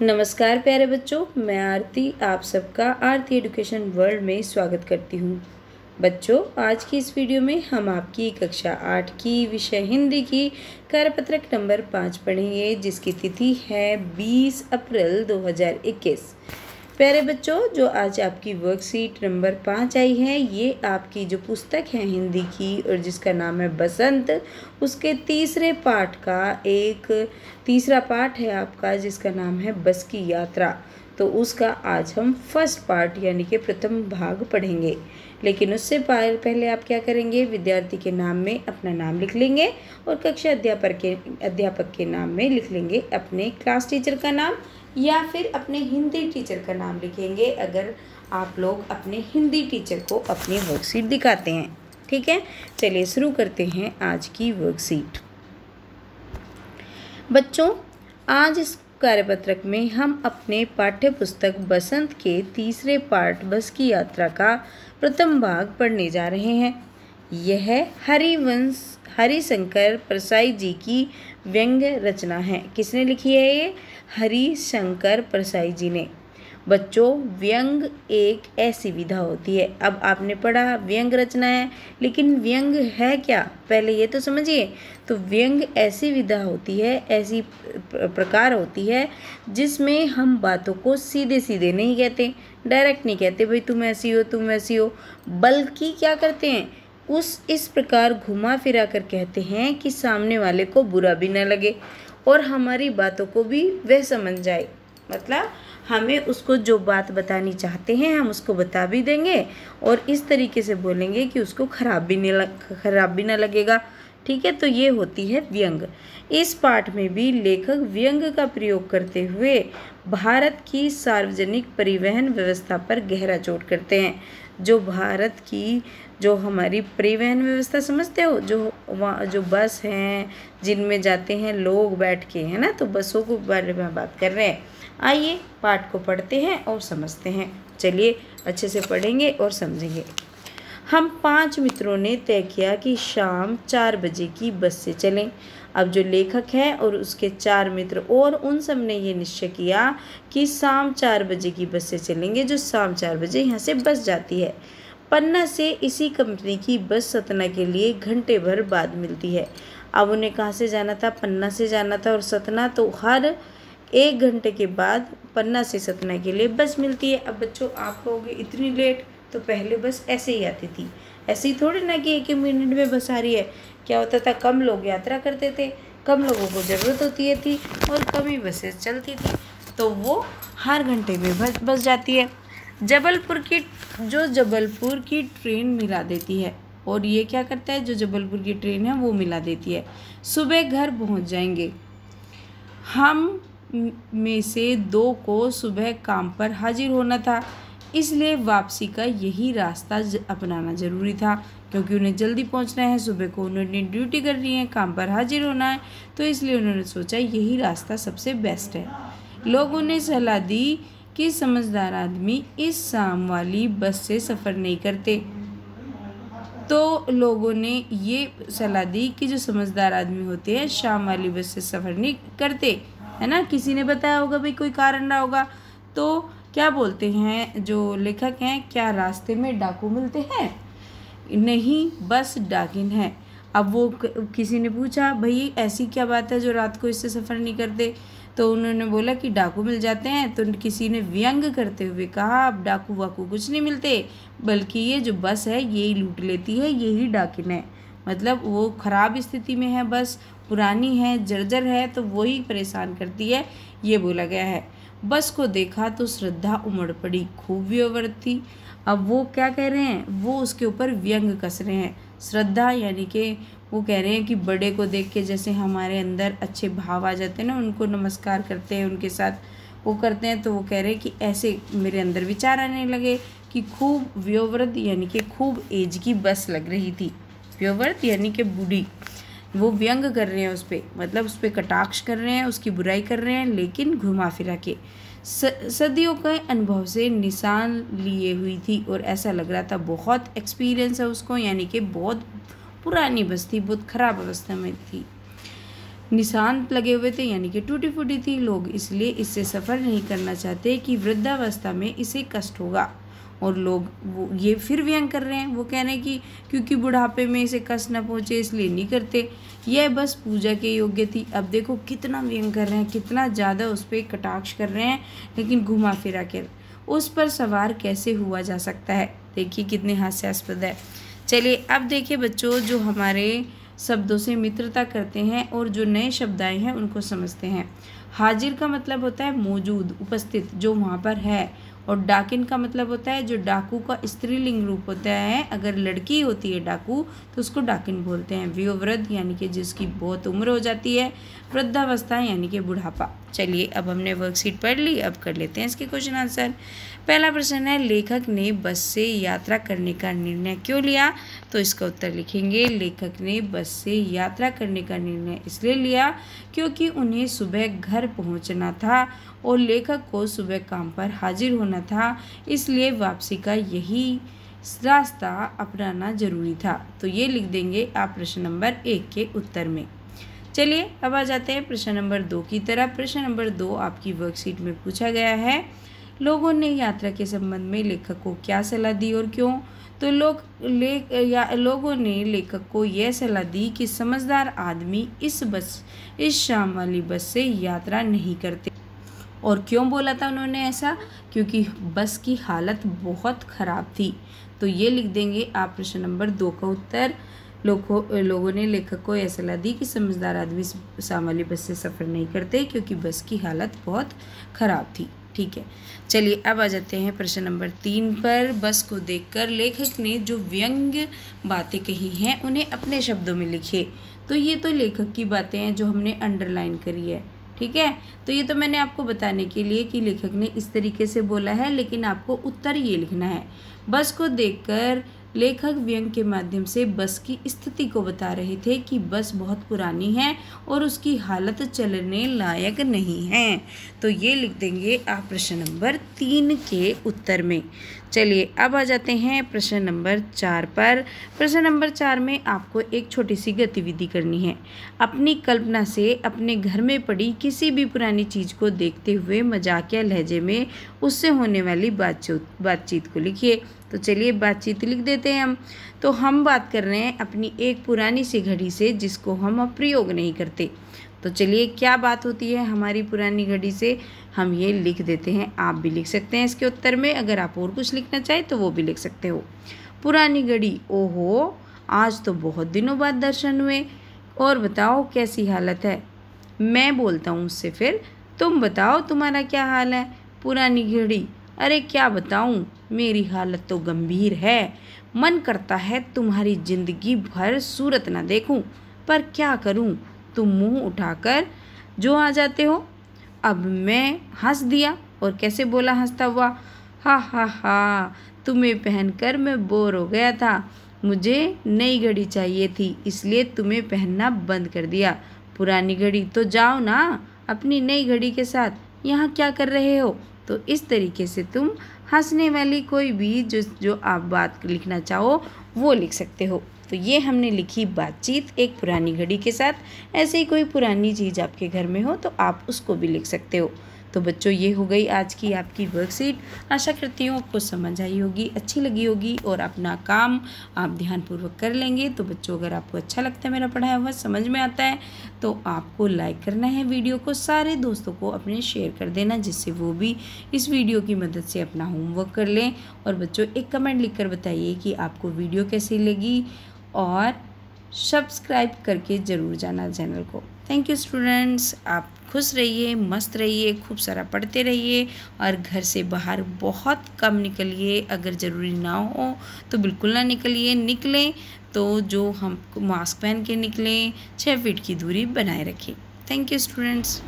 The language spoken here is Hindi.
नमस्कार प्यारे बच्चों मैं आरती आप सबका आरती एडुकेशन वर्ल्ड में स्वागत करती हूँ बच्चों आज की इस वीडियो में हम आपकी कक्षा आठ की विषय हिंदी की कार्यपत्रक नंबर पाँच पढ़ेंगे जिसकी तिथि है बीस अप्रैल दो हज़ार इक्कीस प्यारे बच्चों जो आज आपकी वर्कशीट नंबर पाँच आई है ये आपकी जो पुस्तक है हिंदी की और जिसका नाम है बसंत उसके तीसरे पार्ट का एक तीसरा पार्ट है आपका जिसका नाम है बस की यात्रा तो उसका आज हम फर्स्ट पार्ट यानी कि प्रथम भाग पढ़ेंगे लेकिन उससे पहले आप क्या करेंगे विद्यार्थी के नाम में अपना नाम लिख लेंगे और कक्षा अध्यापक के अध्यापक के नाम में लिख लेंगे अपने क्लास टीचर का नाम या फिर अपने हिंदी टीचर का नाम लिखेंगे अगर आप लोग अपने हिंदी टीचर को अपनी वर्कशीट दिखाते हैं ठीक है चलिए शुरू करते हैं आज की वर्कशीट बच्चों आज इस कार्यपत्रक में हम अपने पाठ्य पुस्तक बसंत के तीसरे पार्ट बस की यात्रा का प्रथम भाग पढ़ने जा रहे हैं यह हरिवंश हरिशंकर प्रसाई जी की व्यंग रचना है किसने लिखी है ये हरिशंकर प्रसाई जी ने बच्चों व्यंग एक ऐसी विधा होती है अब आपने पढ़ा व्यंग रचना है लेकिन व्यंग है क्या पहले ये तो समझिए तो व्यंग ऐसी विधा होती है ऐसी प्रकार होती है जिसमें हम बातों को सीधे सीधे नहीं कहते डायरेक्ट नहीं कहते भाई तुम ऐसी हो तुम ऐसी हो बल्कि क्या करते हैं उस इस प्रकार घुमा फिरा कर कहते हैं कि सामने वाले को बुरा भी ना लगे और हमारी बातों को भी वह समझ जाए मतलब हमें उसको जो बात बतानी चाहते हैं हम उसको बता भी देंगे और इस तरीके से बोलेंगे कि उसको खराब भी नहीं खराब भी ना लगेगा ठीक है तो ये होती है व्यंग इस पाठ में भी लेखक व्यंग का प्रयोग करते हुए भारत की सार्वजनिक परिवहन व्यवस्था पर गहरा चोट करते हैं जो भारत की जो हमारी परिवहन व्यवस्था समझते हो जो वहाँ जो बस हैं जिनमें जाते हैं लोग बैठ के है ना तो बसों के बारे में बात कर रहे हैं आइए पाठ को पढ़ते हैं और समझते हैं चलिए अच्छे से पढ़ेंगे और समझेंगे हम पांच मित्रों ने तय किया कि शाम चार बजे की बस से चलें अब जो लेखक है और उसके चार मित्र और उन सब ने ये निश्चय किया कि शाम चार बजे की बस से चलेंगे जो शाम चार बजे यहाँ से बस जाती है पन्ना से इसी कंपनी की बस सतना के लिए घंटे भर बाद मिलती है अब उन्हें कहाँ से जाना था पन्ना से जाना था और सतना तो हर एक घंटे के बाद पन्ना से सतना के लिए बस मिलती है अब बच्चों आप कहोगे इतनी लेट तो पहले बस ऐसे ही आती थी ऐसे ही थोड़ी ना कि एक ही मिनट में बस आ रही है क्या होता था कम लोग यात्रा करते थे कम लोगों को ज़रूरत होती है थी और कम ही बसें चलती थी तो वो हर घंटे में बस बस जाती है जबलपुर की जो जबलपुर की ट्रेन मिला देती है और ये क्या करता है जो जबलपुर की ट्रेन है वो मिला देती है सुबह घर पहुंच जाएंगे हम में से दो को सुबह काम पर हाजिर होना था इसलिए वापसी का यही रास्ता अपनाना ज़रूरी था क्योंकि उन्हें जल्दी पहुंचना है सुबह को उन्होंने ड्यूटी करनी है काम पर हाजिर होना है तो इसलिए उन्होंने सोचा यही रास्ता सबसे बेस्ट है लोगों ने सलाह दी कि समझदार आदमी इस शाम वाली बस से सफ़र नहीं करते तो लोगों ने ये सलाह दी कि जो समझदार आदमी होते हैं शाम वाली बस से सफ़र नहीं करते है ना किसी ने बताया होगा भाई कोई कारण रहा होगा तो क्या बोलते हैं जो लेखक हैं क्या रास्ते में डाकू मिलते हैं नहीं बस डाकिन है अब वो किसी ने पूछा भाई ऐसी क्या बात है जो रात को इससे सफ़र नहीं करते तो उन्होंने बोला कि डाकू मिल जाते हैं तो किसी ने व्यंग करते हुए कहा अब डाकू वाकू कुछ नहीं मिलते बल्कि ये जो बस है यही लूट लेती है यही डाकिन है मतलब वो ख़राब स्थिति में है बस पुरानी है जर्जर है तो वही परेशान करती है ये बोला गया है बस को देखा तो श्रद्धा उमड़ पड़ी खूब व्यवर्ती अब वो क्या कह रहे हैं वो उसके ऊपर व्यंग कस रहे हैं श्रद्धा यानी कि वो कह रहे हैं कि बड़े को देख के जैसे हमारे अंदर अच्छे भाव आ जाते हैं ना उनको नमस्कार करते हैं उनके साथ वो करते हैं तो वो कह रहे हैं कि ऐसे मेरे अंदर विचार आने लगे कि खूब व्योवृद्ध यानी कि खूब एज की बस लग रही थी व्योवृद्ध यानी कि बूढ़ी वो व्यंग कर रहे हैं उस पर मतलब उस पर कटाक्ष कर रहे हैं उसकी बुराई कर रहे हैं लेकिन घुमा फिरा के सदियों के अनुभव से निशान लिए हुई थी और ऐसा लग रहा था बहुत एक्सपीरियंस है उसको यानी कि बहुत पुरानी बस्ती बहुत ख़राब अवस्था में थी निशान लगे हुए थे यानी कि टूटी फूटी थी लोग इसलिए इससे सफ़र नहीं करना चाहते कि वृद्धावस्था में इसे कष्ट होगा और लोग वो ये फिर व्यंग कर रहे हैं वो कह रहे हैं कि क्योंकि बुढ़ापे में इसे कष्ट न पहुँचे इसलिए नहीं करते यह बस पूजा के योग्य थी अब देखो कितना व्यंग कर रहे हैं कितना ज़्यादा उस पर कटाक्ष कर रहे हैं लेकिन घुमा फिरा कर उस पर सवार कैसे हुआ जा सकता है देखिए कितने हास्यास्पद है चलिए अब देखिए बच्चों जो हमारे शब्दों से मित्रता करते हैं और जो नए शब्द आए हैं उनको समझते हैं हाजिर का मतलब होता है मौजूद उपस्थित जो वहाँ पर है और डाकिन का मतलब होता है जो डाकू का स्त्रीलिंग रूप होता है अगर लड़की होती है डाकू तो उसको डाकिन बोलते हैं व्योवृद्ध यानी कि जिसकी बहुत उम्र हो जाती है वृद्धावस्था यानी कि बुढ़ापा चलिए अब हमने वर्कशीट पढ़ ली अब कर लेते हैं इसके क्वेश्चन आंसर पहला प्रश्न है लेखक ने बस से यात्रा करने का निर्णय क्यों लिया तो इसका उत्तर लिखेंगे लेखक ने बस से यात्रा करने का निर्णय इसलिए लिया क्योंकि उन्हें सुबह घर पहुंचना था और लेखक को सुबह काम पर हाजिर होना था इसलिए वापसी का यही रास्ता अपनाना जरूरी था तो ये लिख देंगे आप प्रश्न नंबर एक के उत्तर में चलिए अब आ जाते हैं प्रश्न नंबर दो की तरह प्रश्न नंबर दो आपकी वर्कशीट में पूछा गया है लोगों ने यात्रा के संबंध में लेखक को क्या सलाह दी और क्यों तो लोग ले या लोगों ने लेखक को यह सलाह दी कि समझदार आदमी इस बस इस शाम वाली बस से यात्रा नहीं करते और क्यों बोला था उन्होंने ऐसा क्योंकि बस की हालत बहुत ख़राब थी तो ये लिख देंगे आप प्रश्न नंबर दो का उत्तर लोगों लोगों ने लेखक को यह सलाह दी कि समझदार आदमी सामाली बस से सफ़र नहीं करते क्योंकि बस की हालत बहुत ख़राब थी ठीक है चलिए अब आ जाते हैं प्रश्न नंबर तीन पर बस को देखकर लेखक ने जो व्यंग्य बातें कही हैं उन्हें अपने शब्दों में लिखे तो ये तो लेखक की बातें हैं जो हमने अंडरलाइन करी है ठीक है तो ये तो मैंने आपको बताने के लिए कि लेखक ने इस तरीके से बोला है लेकिन आपको उत्तर ये लिखना है बस को देखकर लेखक व्यंग के माध्यम से बस की स्थिति को बता रहे थे कि बस बहुत पुरानी है और उसकी हालत चलने लायक नहीं है तो ये लिख देंगे आप प्रश्न नंबर तीन के उत्तर में चलिए अब आ जाते हैं प्रश्न नंबर चार पर प्रश्न नंबर चार में आपको एक छोटी सी गतिविधि करनी है अपनी कल्पना से अपने घर में पड़ी किसी भी पुरानी चीज़ को देखते हुए मजाकिया लहजे में उससे होने वाली बातचीत बातचीत को लिखिए तो चलिए बातचीत लिख देते हैं हम तो हम बात कर रहे हैं अपनी एक पुरानी सी घड़ी से जिसको हम अब प्रयोग नहीं करते तो चलिए क्या बात होती है हमारी पुरानी घड़ी से हम ये लिख देते हैं आप भी लिख सकते हैं इसके उत्तर में अगर आप और कुछ लिखना चाहें तो वो भी लिख सकते हो पुरानी घड़ी ओहो आज तो बहुत दिनों बाद दर्शन हुए और बताओ कैसी हालत है मैं बोलता हूँ उससे फिर तुम बताओ तुम्हारा क्या हाल है पुरानी घड़ी अरे क्या बताऊँ मेरी हालत तो गंभीर है मन करता है तुम्हारी ज़िंदगी भर सूरत ना देखूँ पर क्या करूँ तुम मुंह उठाकर जो आ जाते हो अब मैं हंस दिया और कैसे बोला हंसता हुआ हा हा हा तुम्हें पहनकर मैं बोर हो गया था मुझे नई घड़ी चाहिए थी इसलिए तुम्हें पहनना बंद कर दिया पुरानी घड़ी तो जाओ ना अपनी नई घड़ी के साथ यहाँ क्या कर रहे हो तो इस तरीके से तुम हंसने वाली कोई भी जो जो आप बात लिखना चाहो वो लिख सकते हो तो ये हमने लिखी बातचीत एक पुरानी घड़ी के साथ ऐसे ही कोई पुरानी चीज़ आपके घर में हो तो आप उसको भी लिख सकते हो तो बच्चों ये हो गई आज की आपकी वर्कशीट आशा करती हूँ आपको समझ आई होगी अच्छी लगी होगी और अपना काम आप ध्यानपूर्वक कर लेंगे तो बच्चों अगर आपको अच्छा लगता है मेरा पढ़ाया हुआ समझ में आता है तो आपको लाइक करना है वीडियो को सारे दोस्तों को अपने शेयर कर देना जिससे वो भी इस वीडियो की मदद से अपना होमवर्क कर लें और बच्चों एक कमेंट कर बताइए कि आपको वीडियो कैसी लगी और सब्सक्राइब करके ज़रूर जाना चैनल को थैंक यू स्टूडेंट्स आप खुश रहिए मस्त रहिए खूब सारा पढ़ते रहिए और घर से बाहर बहुत कम निकलिए अगर ज़रूरी ना हो तो बिल्कुल ना निकलिए निकलें तो जो हम मास्क पहन के निकलें छः फीट की दूरी बनाए रखें थैंक यू स्टूडेंट्स